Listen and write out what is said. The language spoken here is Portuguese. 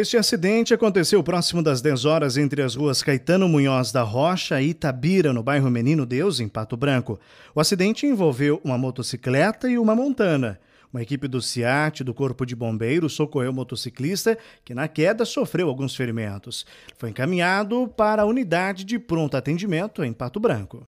Este acidente aconteceu próximo das 10 horas entre as ruas Caetano Munhoz da Rocha e Itabira, no bairro Menino Deus, em Pato Branco. O acidente envolveu uma motocicleta e uma montana. Uma equipe do CIAT, do Corpo de Bombeiros, socorreu o motociclista, que na queda sofreu alguns ferimentos. Foi encaminhado para a unidade de pronto atendimento em Pato Branco.